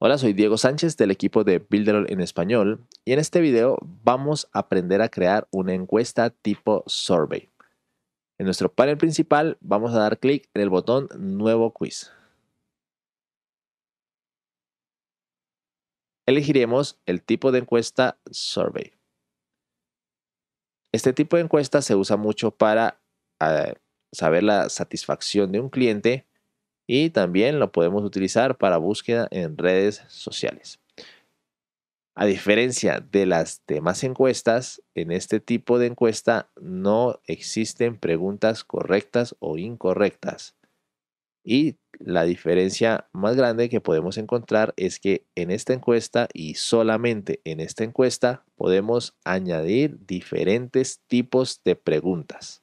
Hola, soy Diego Sánchez del equipo de Builderall en español y en este video vamos a aprender a crear una encuesta tipo survey. En nuestro panel principal vamos a dar clic en el botón Nuevo quiz. Elegiremos el tipo de encuesta survey. Este tipo de encuesta se usa mucho para eh, saber la satisfacción de un cliente y también lo podemos utilizar para búsqueda en redes sociales. A diferencia de las demás encuestas, en este tipo de encuesta no existen preguntas correctas o incorrectas. Y la diferencia más grande que podemos encontrar es que en esta encuesta y solamente en esta encuesta podemos añadir diferentes tipos de preguntas.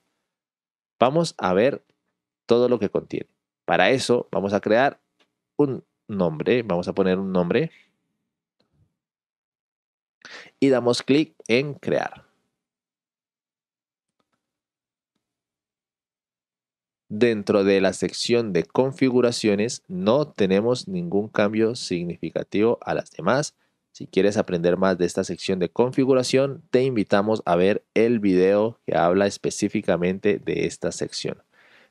Vamos a ver todo lo que contiene. Para eso vamos a crear un nombre, vamos a poner un nombre y damos clic en crear. Dentro de la sección de configuraciones no tenemos ningún cambio significativo a las demás. Si quieres aprender más de esta sección de configuración, te invitamos a ver el video que habla específicamente de esta sección.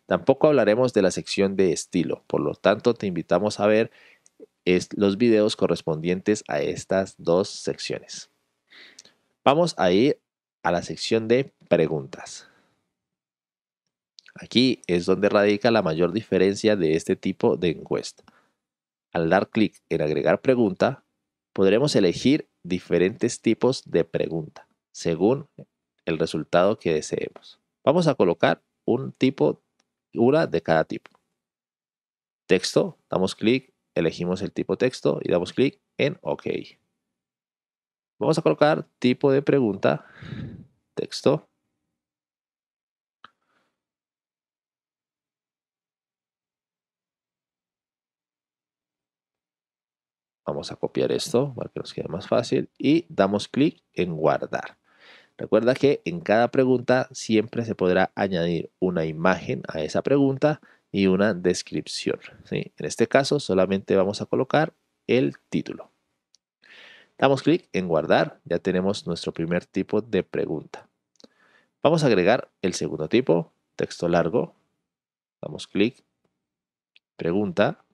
Tampoco hablaremos de la sección de estilo, por lo tanto te invitamos a ver los videos correspondientes a estas dos secciones. Vamos a ir a la sección de preguntas. Aquí es donde radica la mayor diferencia de este tipo de encuesta. Al dar clic en agregar pregunta, podremos elegir diferentes tipos de pregunta según el resultado que deseemos. Vamos a colocar un tipo una de cada tipo. Texto, damos clic, elegimos el tipo texto y damos clic en OK. Vamos a colocar tipo de pregunta, texto. Vamos a copiar esto para que nos quede más fácil y damos clic en guardar. Recuerda que en cada pregunta siempre se podrá añadir una imagen a esa pregunta y una descripción. En este caso solamente vamos a colocar el título. Damos clic en guardar, ya tenemos nuestro primer tipo de pregunta. Vamos a agregar el segundo tipo, texto largo. Damos clic, pregunta,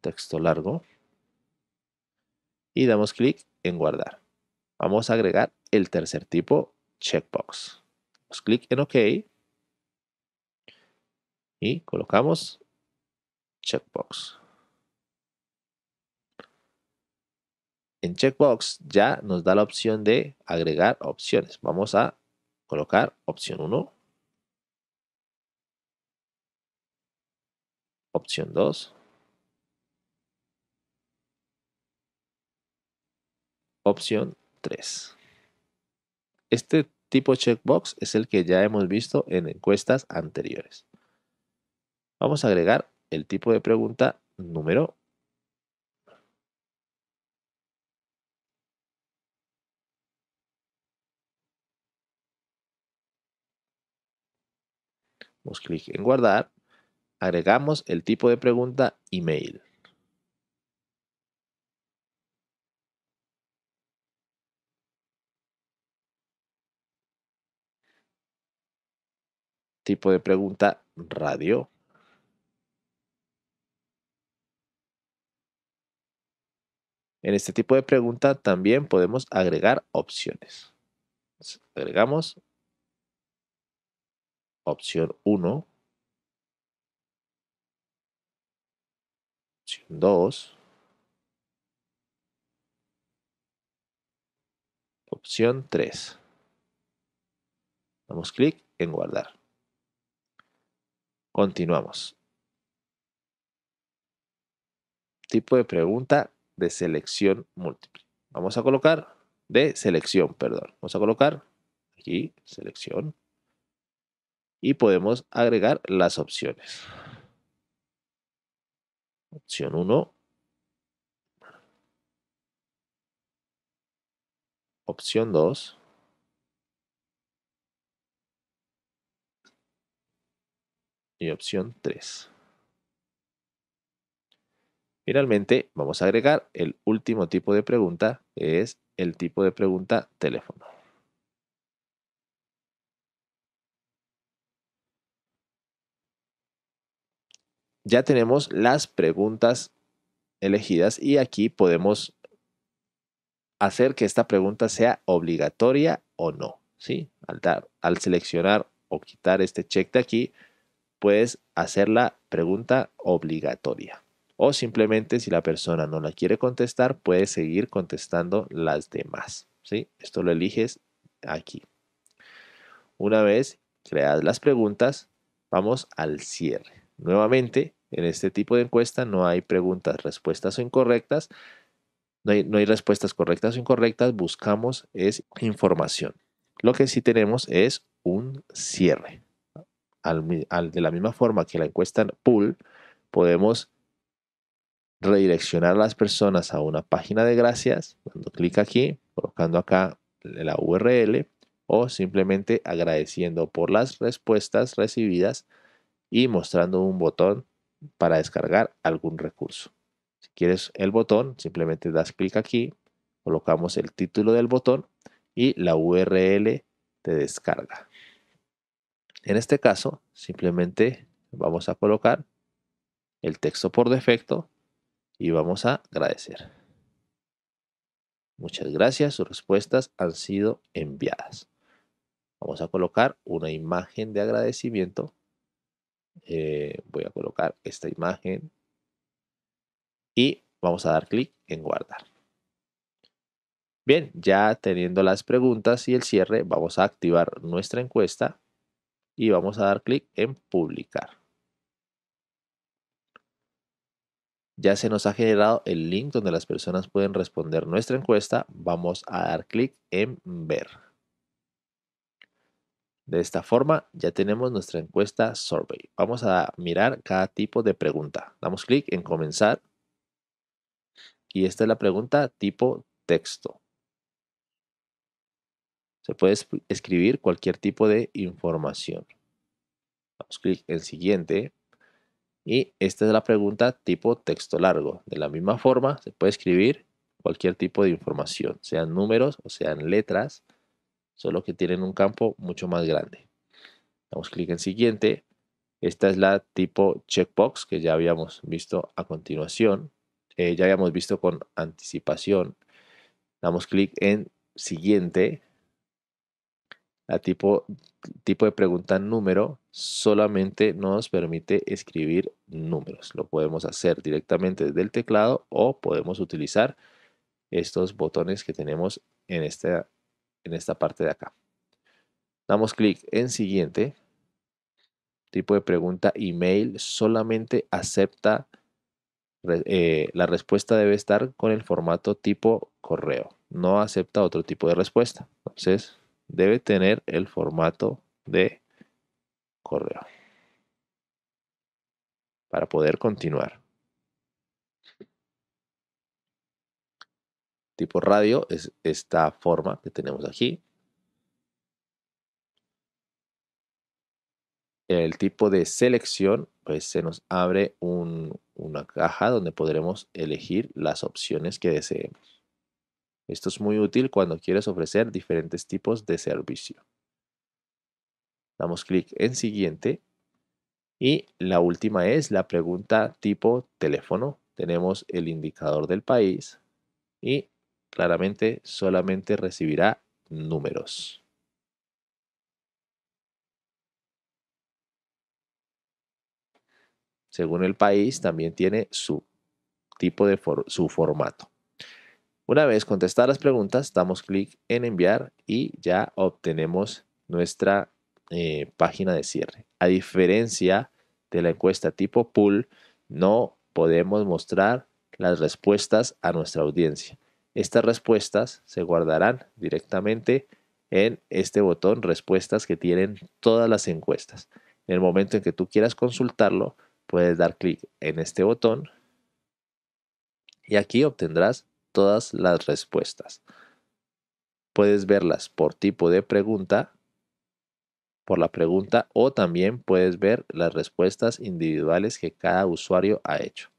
texto largo. Y damos clic en guardar vamos a agregar el tercer tipo, checkbox. clic en OK y colocamos checkbox. En checkbox ya nos da la opción de agregar opciones. Vamos a colocar opción 1, opción 2, opción 3. Este tipo checkbox es el que ya hemos visto en encuestas anteriores. Vamos a agregar el tipo de pregunta número Damos clic en guardar. Agregamos el tipo de pregunta email. tipo de pregunta radio. En este tipo de pregunta también podemos agregar opciones. agregamos opción 1, opción 2, opción 3. Damos clic en guardar. Continuamos. Tipo de pregunta de selección múltiple. Vamos a colocar de selección, perdón. Vamos a colocar aquí selección y podemos agregar las opciones. Opción 1. Opción 2. y opción 3. Finalmente, vamos a agregar el último tipo de pregunta, que es el tipo de pregunta teléfono. Ya tenemos las preguntas elegidas y aquí podemos hacer que esta pregunta sea obligatoria o no. ¿sí? Al, al seleccionar o quitar este check de aquí, puedes hacer la pregunta obligatoria. O simplemente si la persona no la quiere contestar, puedes seguir contestando las demás. ¿sí? Esto lo eliges aquí. Una vez creadas las preguntas, vamos al cierre. Nuevamente, en este tipo de encuesta no hay preguntas, respuestas o incorrectas. No hay, no hay, respuestas correctas o incorrectas. Buscamos es información. Lo que sí tenemos es un cierre al, de la misma forma que la encuesta pool, podemos redireccionar a las personas a una página de gracias, dando clic aquí, colocando acá la URL o simplemente agradeciendo por las respuestas recibidas y mostrando un botón para descargar algún recurso. Si quieres el botón, simplemente das clic aquí, colocamos el título del botón y la URL te descarga. En este caso, simplemente vamos a colocar el texto por defecto y vamos a agradecer. Muchas gracias, sus respuestas han sido enviadas. Vamos a colocar una imagen de agradecimiento. Eh, voy a colocar esta imagen y vamos a dar clic en guardar. Bien, ya teniendo las preguntas y el cierre, vamos a activar nuestra encuesta y vamos a dar clic en publicar. Ya se nos ha generado el link donde las personas pueden responder nuestra encuesta. Vamos a dar clic en ver. De esta forma ya tenemos nuestra encuesta survey. Vamos a mirar cada tipo de pregunta. Damos clic en comenzar. Y esta es la pregunta tipo texto. Se puede escribir cualquier tipo de información. Damos clic en siguiente. Y esta es la pregunta tipo texto largo. De la misma forma, se puede escribir cualquier tipo de información, sean números o sean letras, solo que tienen un campo mucho más grande. Damos clic en siguiente. Esta es la tipo checkbox que ya habíamos visto a continuación. Eh, ya habíamos visto con anticipación. Damos clic en siguiente el tipo, tipo de pregunta número solamente nos permite escribir números. Lo podemos hacer directamente desde el teclado o podemos utilizar estos botones que tenemos en esta, en esta parte de acá. Damos clic en siguiente. Tipo de pregunta email solamente acepta eh, la respuesta debe estar con el formato tipo correo. No acepta otro tipo de respuesta. Entonces debe tener el formato de correo para poder continuar. Tipo radio es esta forma que tenemos aquí. El tipo de selección, pues se nos abre una caja donde podremos elegir las opciones que deseemos. Esto es muy útil cuando quieres ofrecer diferentes tipos de servicio. Damos clic en siguiente y la última es la pregunta tipo teléfono. Tenemos el indicador del país y claramente solamente recibirá números. Según el país también tiene su tipo de su formato. Una vez contestadas las preguntas, damos clic en enviar y ya obtenemos nuestra eh, página de cierre. A diferencia de la encuesta tipo pool, no podemos mostrar las respuestas a nuestra audiencia. Estas respuestas se guardarán directamente en este botón respuestas que tienen todas las encuestas. En el momento en que tú quieras consultarlo, puedes dar clic en este botón y aquí obtendrás todas las respuestas. Puedes verlas por tipo de pregunta, por la pregunta, o también puedes ver las respuestas individuales que cada usuario ha hecho.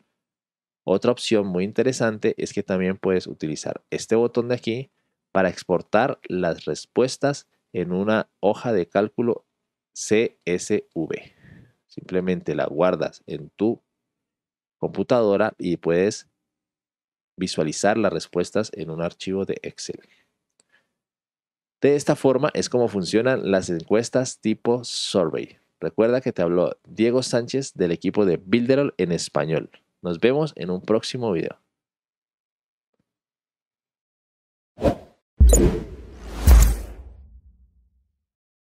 Otra opción muy interesante es que también puedes utilizar este botón de aquí para exportar las respuestas en una hoja de cálculo CSV. Simplemente la guardas en tu computadora y puedes visualizar las respuestas en un archivo de Excel. De esta forma es como funcionan las encuestas tipo survey. Recuerda que te habló Diego Sánchez del equipo de Builderall en español. Nos vemos en un próximo video.